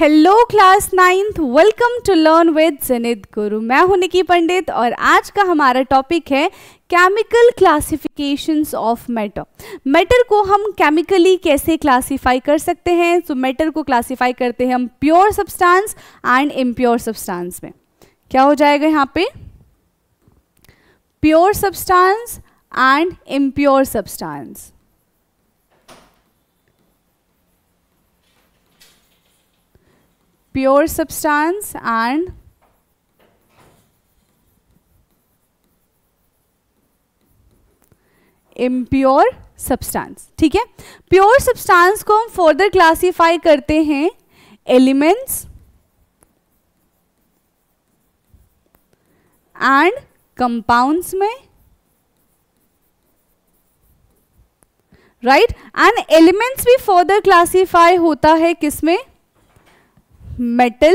Hello class ninth welcome to learn with Janit Guru मैं हूं निकी पंडित और आज का हमारा टॉपिक है chemical classifications of matter matter को हम केमिकली कैसे क्लासिफाई कर सकते हैं तो मैटर को क्लासिफाई करते हैं हम pure substance and impure substance में क्या हो जाएगा यहाँ पे pure substance and impure substance pure substance and impure substance ठीक है प्योर सब्सटेंस को हम फर्दर क्लासीफाई करते हैं एलिमेंट्स एंड कंपाउंड्स में राइट एंड एलिमेंट्स भी फर्दर क्लासीफाई होता है किसमें metal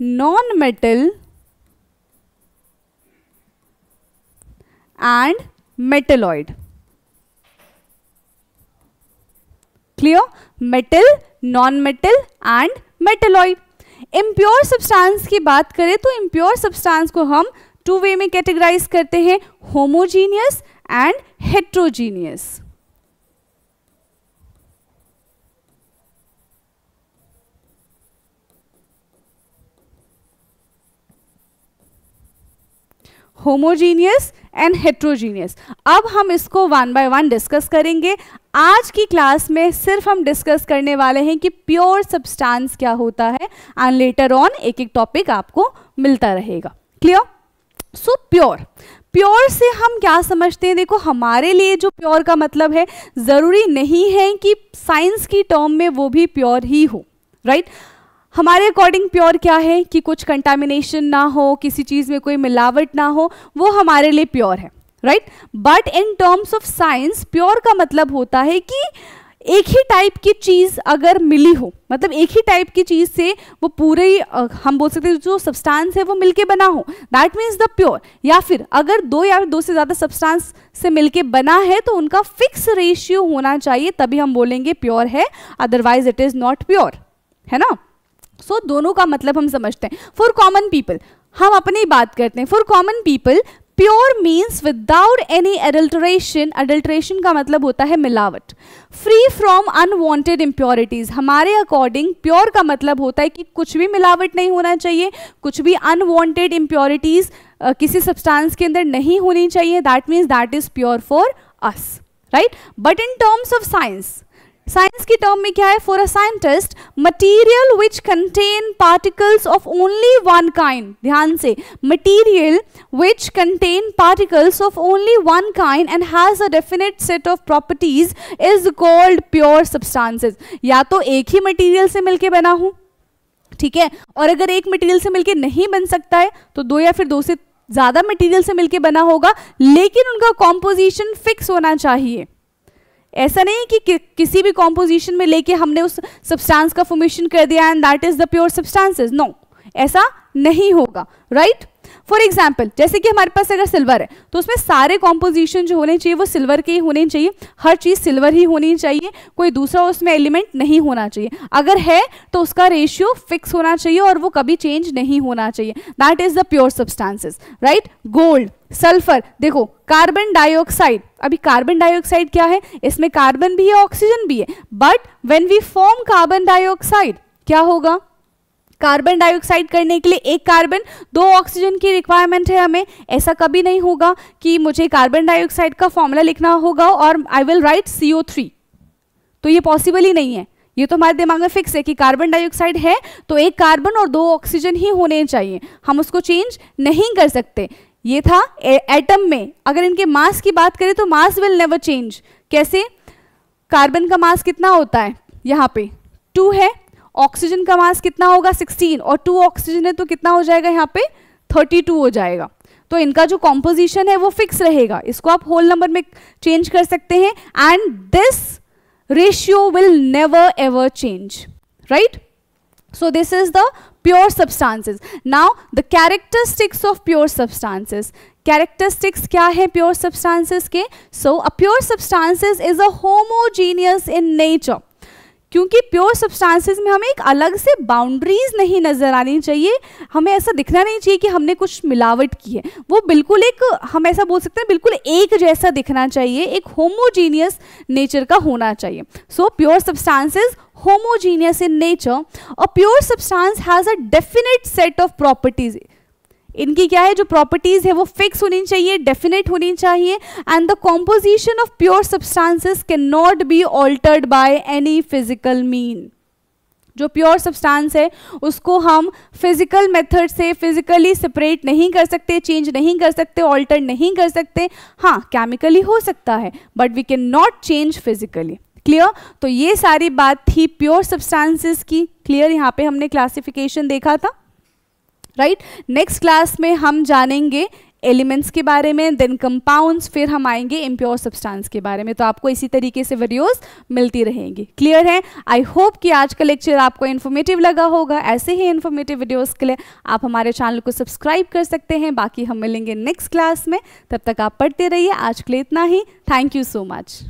non metal and metalloid clear metal non metal and metalloid impure substance की बात करें तो इम्प्योर सब्सटेंस को हम टू वे में कैटेगराइज करते हैं homogeneous and heterogeneous homogeneous and heterogeneous अब हम इसको वन बाय वन डिस्कस करेंगे आज की क्लास में सिर्फ हम डिस्कस करने वाले हैं कि प्योर सब्सटेंस क्या होता है एंड लेटर ऑन एक एक टॉपिक आपको मिलता रहेगा क्लियर सो प्योर प्योर से हम क्या समझते हैं देखो हमारे लिए जो प्योर का मतलब है ज़रूरी नहीं है कि साइंस की टर्म में वो भी प्योर ही हो राइट right? हमारे अकॉर्डिंग प्योर क्या है कि कुछ कंटामिनेशन ना हो किसी चीज़ में कोई मिलावट ना हो वो हमारे लिए प्योर है right but in terms of science pure का मतलब होता है कि एक ही टाइप की चीज़ अगर मिली हो मतलब एक ही टाइप की चीज़ से वो पूरे हम बोल सकते हैं जो सब्सटेंस है वो मिलके बना हो दैट मीन्स द प्योर या फिर अगर दो या दो से ज़्यादा सब्सटेंस से मिलके बना है तो उनका फिक्स रेशियो होना चाहिए तभी हम बोलेंगे प्योर है otherwise it is not pure है ना सो so, दोनों का मतलब हम समझते हैं फॉर कॉमन पीपल हम अपनी बात करते हैं for common people pure means without any adulteration adulteration का मतलब होता है मिलावट फ्री फ्रॉम अनवॉन्टेड इम्प्योरिटीज़ हमारे अकॉर्डिंग प्योर का मतलब होता है कि कुछ भी मिलावट नहीं होना चाहिए कुछ भी अनवॉन्टेड इम्प्योरिटीज़ किसी सब्सटेंस के अंदर नहीं होनी चाहिए that means that is pure for us right but in terms of science science की टर्म में क्या है for a scientist material which contain particles of only one kind ध्यान से material which contain particles of only one kind and has a definite set of properties is called pure substances या तो एक ही material से मिलके बना हूं ठीक है और अगर एक मटीरियल से मिलके नहीं बन सकता है तो दो या फिर दो से ज़्यादा मटीरियल से मिलके बना होगा लेकिन उनका कॉम्पोजिशन फिक्स होना चाहिए ऐसा नहीं कि, कि किसी भी कॉम्पोजिशन में लेके हमने उस सब्सटेंस का फॉर्मेशन कर दिया and that is the pure substances no ऐसा नहीं होगा राइट फॉर एग्जाम्पल जैसे कि हमारे पास अगर सिल्वर है तो उसमें सारे कॉम्पोजिशन जो होने चाहिए वो सिल्वर के ही होने चाहिए हर चीज़ सिल्वर ही होनी चाहिए कोई दूसरा उसमें एलिमेंट नहीं होना चाहिए अगर है तो उसका रेशियो फिक्स होना चाहिए और वो कभी चेंज नहीं होना चाहिए that is the pure substances right gold sulphur देखो कार्बन डाइऑक्साइड अभी कार्बन डाइऑक्साइड क्या है इसमें कार्बन भी है ऑक्सीजन भी है but when we form carbon dioxide क्या होगा कार्बन डाइऑक्साइड करने के लिए एक कार्बन दो ऑक्सीजन की रिक्वायरमेंट है हमें ऐसा कभी नहीं होगा कि मुझे कार्बन डाइऑक्साइड का फॉर्मूला लिखना होगा और I will write C three तो ये पॉसिबल ही नहीं है ये तो हमारे दिमाग में फिक्स है कि कार्बन डाइऑक्साइड है तो एक कार्बन और दो ऑक्सीजन ही होने चाहिए हम उसको चेंज नहीं कर सकते ये था एटम में अगर इनके मास की बात करें तो मास विल नेवर चेंज कैसे कार्बन का मास कितना होता है यहाँ पे टू है ऑक्सीजन का मास कितना होगा 16 और टू ऑक्सीजन है तो कितना हो जाएगा यहाँ पे 32 हो जाएगा तो इनका जो कॉम्पोजिशन है वो फिक्स रहेगा इसको आप होल नंबर में चेंज कर सकते हैं and this ratio will never ever change right so this is the pure substances now the characteristics of pure substances characteristics क्या है pure substances के so a pure substances is a homogeneous in nature क्योंकि pure substances में हमें एक अलग से boundaries नहीं नज़र आनी चाहिए हमें ऐसा दिखना नहीं चाहिए कि हमने कुछ मिलावट की है वो बिल्कुल एक हम ऐसा बोल सकते हैं बिल्कुल एक जैसा दिखना चाहिए एक होमोजीनियस नेचर का होना चाहिए so pure substances homogeneous in nature और pure substance has a definite set of properties इनकी क्या है जो प्रॉपर्टीज़ है वो फिक्स होनी चाहिए डेफिनेट होनी चाहिए and the composition of pure substances can not be altered by any physical mean जो प्योर सब्सटेंस है उसको हम फिजिकल मेथड से फिजिकली सेपरेट नहीं कर सकते चेंज नहीं कर सकते ऑल्टर नहीं कर सकते हाँ केमिकली हो सकता है but we can not change physically clear तो ये सारी बात थी प्योर सब्सटेंसेस की क्लियर यहाँ पे हमने क्लासिफिकेशन देखा था राइट नेक्स्ट क्लास में हम जानेंगे एलिमेंट्स के बारे में देन कंपाउंड्स फिर हम आएंगे इम्प्योर सब्सटेंस के बारे में तो आपको इसी तरीके से वीडियोस मिलती रहेंगी क्लियर है आई होप कि आज का लेक्चर आपको इन्फॉर्मेटिव लगा होगा ऐसे ही इन्फॉर्मेटिव वीडियोस के लिए आप हमारे चैनल को सब्सक्राइब कर सकते हैं बाकी हम मिलेंगे नेक्स्ट क्लास में तब तक आप पढ़ते रहिए आज के लिए इतना ही थैंक यू सो मच